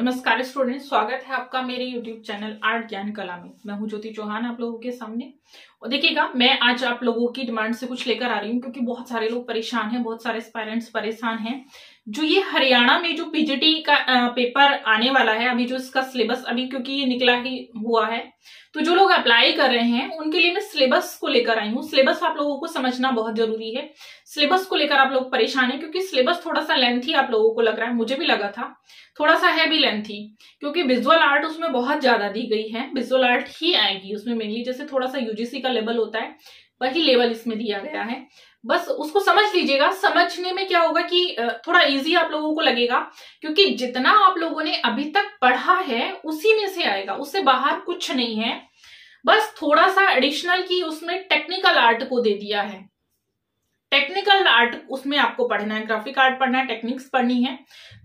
नमस्कार स्टूडेंट स्वागत है आपका मेरे यूट्यूब चैनल आर्ट ज्ञान कला में मैं हूं ज्योति चौहान आप लोगों के सामने और देखिएगा मैं आज आप लोगों की डिमांड से कुछ लेकर आ रही हूं क्योंकि बहुत सारे लोग परेशान हैं बहुत सारे पेरेंट्स परेशान हैं जो ये हरियाणा में जो पीजीटी का पेपर आने वाला है अभी जो इसका सिलेबस अभी क्योंकि ये निकला ही हुआ है तो जो लोग अप्लाई कर रहे हैं उनके लिए मैं सिलेबस को लेकर आई हूँ सिलेबस आप लोगों को समझना बहुत जरूरी है सिलेबस को लेकर आप लोग परेशान है क्योंकि सिलेबस थोड़ा सा लेंथी आप लोगों को लग रहा है मुझे भी लगा था थोड़ा सा है भी लेंथी क्योंकि विजुअल आर्ट उसमें बहुत ज्यादा दी गई है विजुअल आर्ट ही आएगी उसमें मेनली जैसे थोड़ा सा यूजीसी का लेवल होता है वही लेवल इसमें दिया गया है बस उसको समझ लीजिएगा समझने में क्या होगा कि थोड़ा इजी आप लोगों को लगेगा क्योंकि जितना आप लोगों ने अभी तक पढ़ा है उसी में से आएगा उससे बाहर कुछ नहीं है बस थोड़ा सा एडिशनल की उसमें टेक्निकल आर्ट को दे दिया है टेक्निकल आर्ट उसमें आपको पढ़ना है ग्राफिक आर्ट पढ़ना है टेक्निक्स पढ़नी है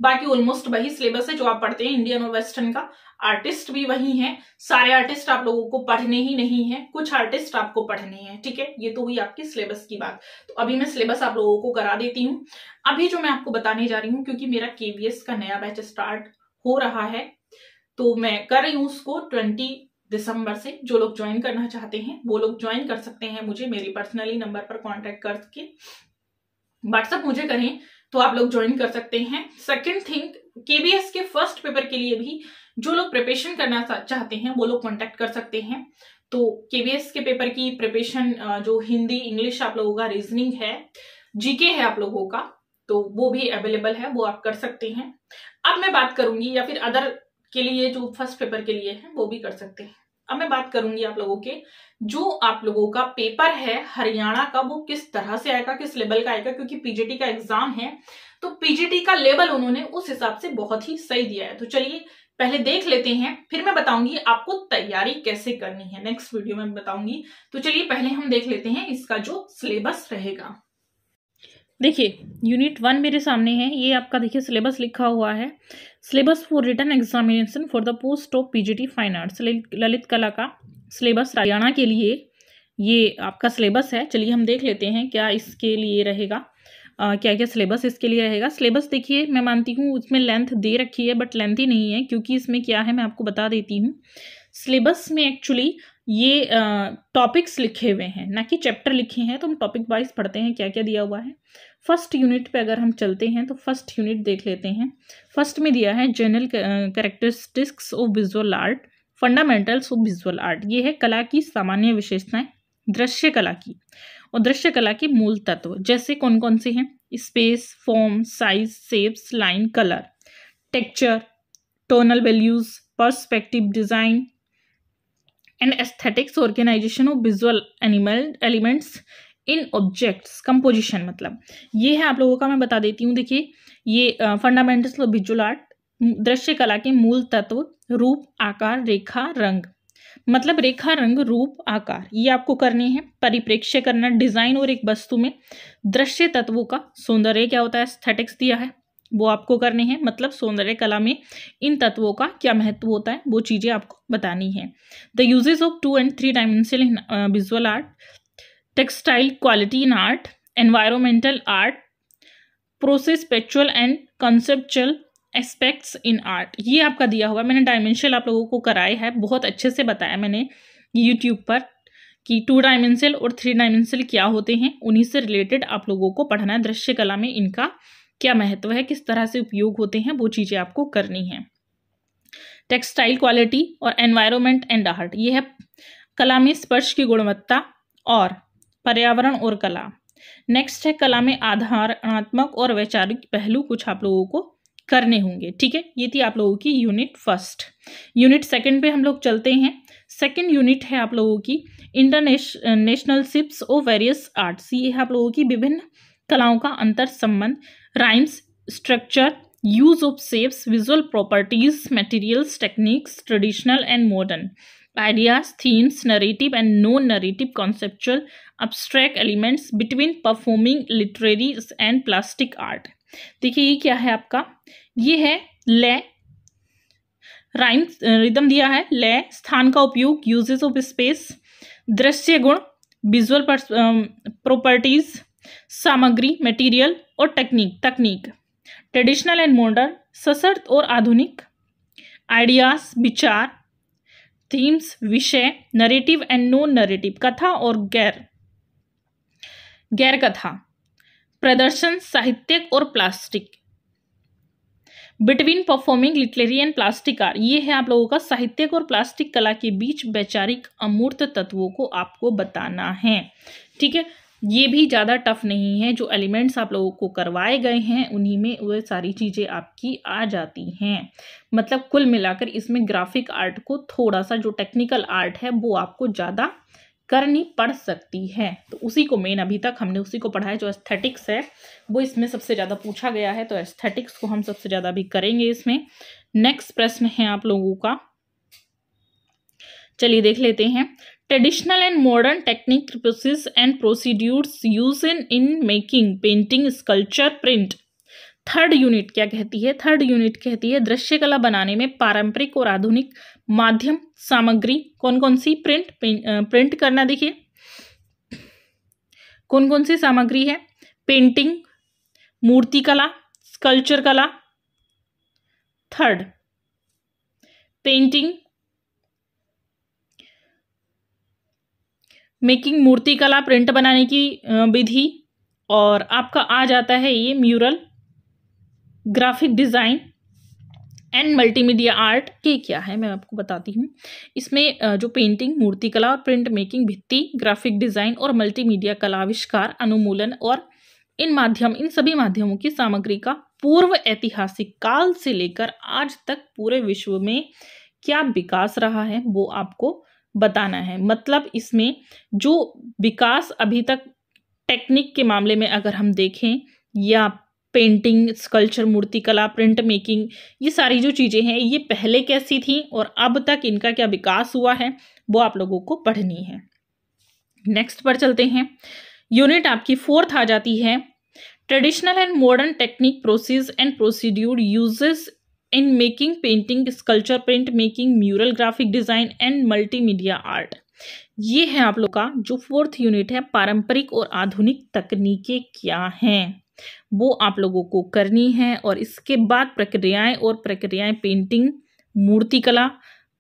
बाकी ऑलमोस्ट वही सिलेबस है जो आप पढ़ते हैं इंडियन और वेस्टर्न का आर्टिस्ट भी वही है सारे आर्टिस्ट आप लोगों को पढ़ने ही नहीं है कुछ आर्टिस्ट आपको पढ़ने हैं ठीक है ये तो हुई आपकी सिलेबस की बात तो अभी मैं सिलेबस आप लोगों को करा देती हूँ अभी जो मैं आपको बताने जा रही हूँ क्योंकि मेरा केवीएस का नया बैच स्टार्ट हो रहा है तो मैं कर रही हूँ उसको ट्वेंटी दिसंबर से जो लोग ज्वाइन करना चाहते हैं वो लोग ज्वाइन कर सकते हैं मुझे मेरी पर्सनली नंबर पर कॉन्टेक्ट करके व्हाट्सअप मुझे करें तो आप लोग ज्वाइन कर सकते हैं सेकेंड थिंग केबीएस के फर्स्ट पेपर के लिए भी जो लोग प्रिपरेशन करना चाहते हैं वो लोग कॉन्टेक्ट कर सकते हैं तो केबीएस के पेपर की प्रिपरेशन जो हिंदी इंग्लिश आप लोगों का रीजनिंग है जीके है आप लोगों का तो वो भी अवेलेबल है वो आप कर सकते हैं अब मैं बात करूंगी या फिर अदर के लिए जो फर्स्ट पेपर के लिए है वो भी कर सकते हैं अब मैं बात करूंगी आप लोगों के जो आप लोगों का पेपर है हरियाणा का वो किस तरह से आएगा किस लेवल का आएगा क्योंकि पीजीटी का एग्जाम है तो पीजीटी का लेवल उन्होंने उस हिसाब से बहुत ही सही दिया है तो चलिए पहले देख लेते हैं फिर मैं बताऊंगी आपको तैयारी कैसे करनी है नेक्स्ट वीडियो में बताऊंगी तो चलिए पहले हम देख लेते हैं इसका जो सिलेबस रहेगा देखिए यूनिट वन मेरे सामने है ये आपका देखिए सिलेबस लिखा हुआ है syllabus for return examination for the post of PGT fine arts ललित कला का सिलेबस हरियाणा के लिए ये आपका सिलेबस है चलिए हम देख लेते हैं क्या इसके लिए रहेगा आ, क्या क्या सिलेबस इसके लिए रहेगा सिलेबस देखिए मैं मानती हूँ उसमें लेंथ दे रखी है बट लेंथ ही नहीं है क्योंकि इसमें क्या है मैं आपको बता देती हूँ सिलेबस में एक्चुअली ये टॉपिक्स लिखे हुए हैं ना कि चैप्टर लिखे हैं तो हम टॉपिक वाइज पढ़ते हैं क्या क्या दिया हुआ है फर्स्ट यूनिट पे अगर हम चलते हैं तो फर्स्ट यूनिट देख लेते हैं फर्स्ट में दिया है general characteristics of visual art fundamentals of visual art ये है कला की सामान्य विशेषताएं दृश्य कला की और दृश्य कला के मूल तत्व जैसे कौन कौन से हैं space form size shapes line colour texture tonal values perspective design and aesthetics organisation of visual animal elements in objects composition मतलब ये है आप लोगों का मैं बता देती हूँ देखिए ये फंडामेंटल्स ऑफ विजुअल आर्ट दृश्य कला के मूल तत्व रूप आकार रेखा रंग मतलब रेखा रंग रूप आकार ये आपको करने हैं परिप्रेक्ष्य करना डिजाइन और एक वस्तु में दृश्य तत्वों का सौंदर्य क्या होता है स्थेटिक्स दिया है वो आपको करने हैं मतलब सौंदर्य कला में इन तत्वों का क्या महत्व होता है वो चीज़ें आपको बतानी है the usages of two and three dimensional in visual art textile quality in art environmental art process perceptual and conceptual aspects in art ये आपका दिया हुआ मैंने डायमेंशन आप लोगों को कराए है बहुत अच्छे से बताया मैंने यूट्यूब पर कि टू डायमेंशनल और थ्री डायमेंशनल क्या होते हैं उन्हीं से रिलेटेड आप लोगों को पढ़ना है दृश्य कला में इनका क्या महत्व है किस तरह से उपयोग होते हैं वो चीज़ें आपको करनी है टेक्सटाइल क्वालिटी और एनवायरमेंट एंड आर्ट ये है कला में स्पर्श की गुणवत्ता और पर्यावरण और कला नेक्स्ट है कला में आधारणात्मक और वैचारिक पहलू कुछ आप लोगों को करने होंगे ठीक है ये थी आप लोगों की यूनिट फर्स्ट यूनिट सेकंड पे हम लोग चलते हैं सेकंड यूनिट है आप लोगों की सिप्स और वेरियस आर्ट्स ये है आप लोगों की विभिन्न कलाओं का अंतर संबंध rhymes structure use of shapes visual properties materials techniques traditional and modern ideas themes narrative and non narrative conceptual abstract elements between performing literary and plastic art देखिए ये क्या है आपका ये है ले राइम रिदम दिया है ले स्थान का उपयोग यूजेस ऑफ स्पेस दृश्य गुण विजुअल प्रॉपर्टीज um, सामग्री मटेरियल और टेक्निक तकनीक ट्रेडिशनल एंड मॉडर्न सशर्त और आधुनिक आइडियाज विचार थीम्स विषय नरेटिव एंड नॉन नरेटिव कथा और गैर गैर कथा प्रदर्शन साहित्यिक और plastic between performing literary and plastic art ये है आप लोगों का साहित्यिक और प्लास्टिक कला के बीच वैचारिक अमूर्त तत्वों को आपको बताना है ठीक है ये भी ज़्यादा टफ नहीं है जो एलिमेंट्स आप लोगों को करवाए गए हैं उन्हीं में वह सारी चीज़ें आपकी आ जाती हैं मतलब कुल मिलाकर इसमें ग्राफिक आर्ट को थोड़ा सा जो टेक्निकल आर्ट है वो आपको ज़्यादा करनी पड़ सकती है तो उसी को मेन अभी तक हमने उसी को पढ़ा है जो एस्थेटिक्स है वो इसमें सबसे ज़्यादा पूछा गया है तो एस्थेटिक्स को हम सबसे ज़्यादा अभी करेंगे इसमें नेक्स्ट प्रश्न है आप लोगों का चलिए देख लेते हैं traditional and modern technique and procedures use in in making painting sculpture print third unit क्या कहती है थर्ड यूनिट कहती है दृश्य कला बनाने में पारंपरिक और आधुनिक माध्यम सामग्री कौन कौन सी प्रिंट प्रिंट करना देखिए कौन कौन सी सामग्री है पेंटिंग मूर्ति कला स्कल्चर कला थर्ड पेंटिंग मेकिंग मूर्ति कला प्रिंट बनाने की विधि और आपका आ जाता है ये mural graphic design and multimedia art के क्या है मैं आपको बताती हूँ इसमें जो पेंटिंग मूर्तिकला और प्रिंट मेकिंग भित्ति ग्राफिक डिज़ाइन और मल्टीमीडिया कलाविष्कार अनुमूलन और इन माध्यम इन सभी माध्यमों की सामग्री का पूर्व ऐतिहासिक काल से लेकर आज तक पूरे विश्व में क्या विकास रहा है वो आपको बताना है मतलब इसमें जो विकास अभी तक टेक्निक के मामले में अगर हम देखें या पेंटिंग स्कल्चर मूर्तिकला प्रिंट मेकिंग ये सारी जो चीज़ें हैं ये पहले कैसी थी और अब तक इनका क्या विकास हुआ है वो आप लोगों को पढ़नी है नेक्स्ट पर चलते हैं यूनिट आपकी फोर्थ आ जाती है traditional and modern technique process and procedure uses in making painting sculpture print making mural graphic design and multimedia art ये है आप लोग का जो फोर्थ यूनिट है पारंपरिक और आधुनिक तकनीकें क्या हैं वो आप लोगों को करनी है और इसके बाद प्रक्रियाएं और प्रक्रियाएं पेंटिंग मूर्तिकला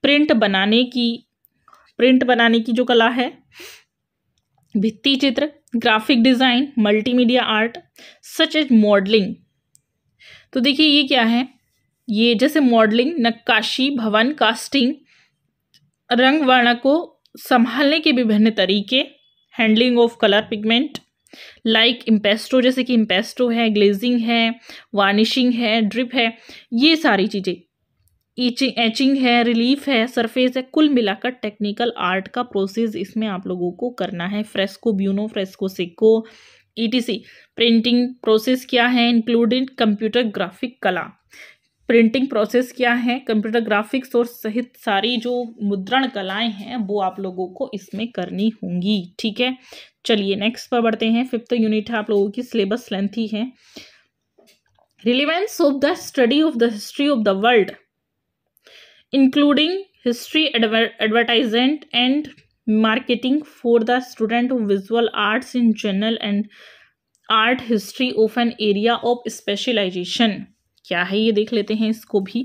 प्रिंट बनाने की प्रिंट बनाने की जो कला है भित्ति चित्र graphic design multimedia art such as modelling तो देखिए ये क्या है ये जैसे मॉडलिंग नक्काशी भवन कास्टिंग रंग वर्ण को संभालने के विभिन्न तरीके handling of colour pigment like impasto जैसे कि इम्पेस्टो है ग्लेजिंग है वार्निशिंग है ड्रिप है ये सारी चीज़ें ईचिंग एचिंग है रिलीफ है सरफेस है कुल मिलाकर टेक्निकल आर्ट का प्रोसेस इसमें आप लोगों को करना है fresco buono fresco secco etc printing process क्या है इंक्लूडिंग कंप्यूटर ग्राफिक कला प्रिंटिंग प्रोसेस क्या है कंप्यूटर ग्राफिक्स और सहित सारी जो मुद्रण कलाएं हैं वो आप लोगों को इसमें करनी होंगी ठीक है चलिए नेक्स्ट पर बढ़ते हैं फिफ्थ यूनिट है आप लोगों की सिलेबस लेंथ ही है relevance of the study of the history of the world including history advertisement and marketing for the student of visual arts in general and art history of an area of specialisation क्या है ये देख लेते हैं इसको भी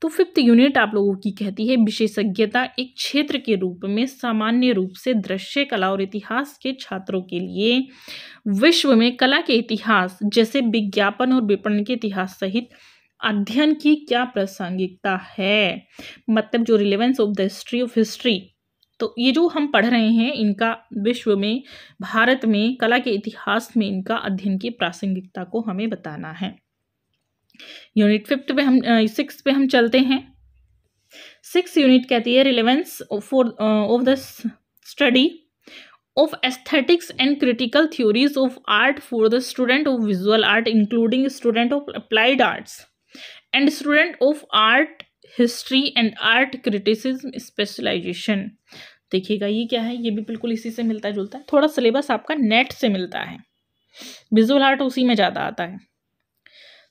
तो fifth unit आप लोगों की कहती है विशेषज्ञता एक क्षेत्र के रूप में सामान्य रूप से दृश्य कला और इतिहास के छात्रों के लिए विश्व में कला के इतिहास जैसे विज्ञापन और विपणन के इतिहास सहित अध्ययन की क्या प्रासंगिकता है मतलब जो relevance of the history of history तो ये जो हम पढ़ रहे हैं इनका विश्व में भारत में कला के इतिहास में इनका अध्ययन की प्रासंगिकता को हमें बताना है यूनिट फिफ्थ पे हम सिक्स पे हम चलते हैं सिक्स यूनिट कहती है relevance for of the study of aesthetics and critical theories of art for the student of visual art including student of applied arts and student of art history and art criticism specialisation देखिएगा ये क्या है ये भी बिल्कुल इसी से मिलता जुलता है थोड़ा सिलेबस आपका नेट से मिलता है विजुअल आर्ट उसी में ज़्यादा आता है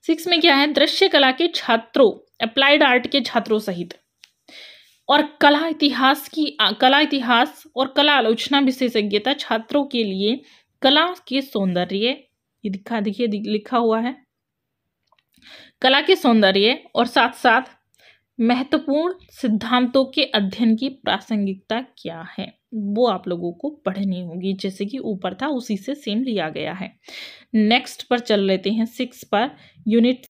सिक्स में क्या है दृश्य कला के छात्रों अप्लाइड आर्ट के छात्रों सहित और कला इतिहास की कला इतिहास और कला आलोचना विशेषज्ञता छात्रों के लिए कला के सौंदर्य ये दिखा देखिए लिखा हुआ है कला के सौंदर्य और साथ साथ महत्वपूर्ण सिद्धांतों के अध्ययन की प्रासंगिकता क्या है वो आप लोगों को पढ़नी होगी जैसे कि ऊपर था उसी से सेम लिया गया है नेक्स्ट पर चल लेते हैं सिक्स पर यूनिट